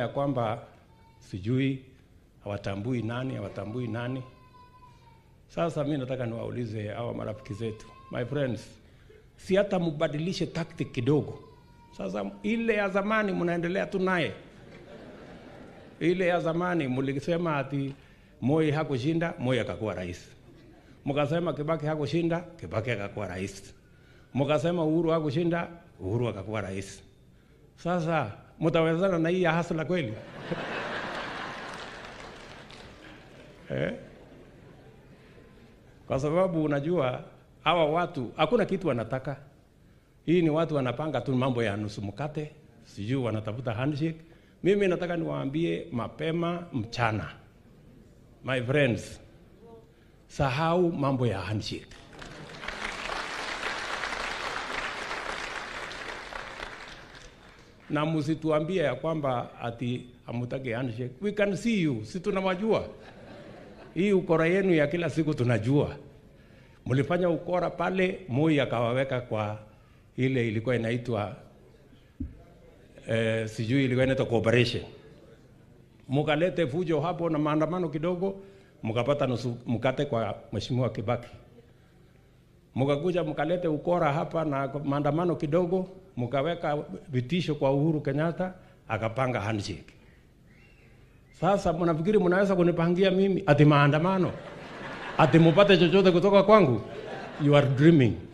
ya kwamba sijui hawatambui nani, hawatambui nani. Sasa mi nataka niwaulize hawa marafiki zetu, my friends, si hata mubadilishe tactic kidogo. Sasa ile ya zamani mnaendelea tu naye, ile ya zamani mlisema ati Moi hakushinda, Moi akakuwa rais. Mkasema Kibaki hakushinda, Kibaki akakuwa rais. Mkasema Uhuru hakushinda, Uhuru akakuwa rais. Sasa mutawezana na hii ya hasla kweli? eh? Kwa sababu unajua hawa watu hakuna kitu wanataka. Hii ni watu wanapanga tu mambo ya nusu mkate, sijui wanatafuta handshake. Mimi nataka niwaambie mapema mchana, my friends, sahau mambo ya handshake. na msituambie ya kwamba ati amutake handshake. We can see you, si tunawajua hii ukora yenu ya kila siku tunajua. Mlifanya ukora pale, Moi akawaweka kwa ile ilikuwa inaitwa eh, sijui ilikuwa inaitwa cooperation, mukalete fujo hapo na maandamano kidogo, mkapata nusu mkate kwa mheshimiwa Kibaki mkakuja mkalete ukora hapa na maandamano kidogo, mkaweka vitisho kwa Uhuru Kenyatta akapanga handshake. Sasa mnafikiri mnaweza kunipangia mimi ati maandamano ati mupate chochote kutoka kwangu? You are dreaming.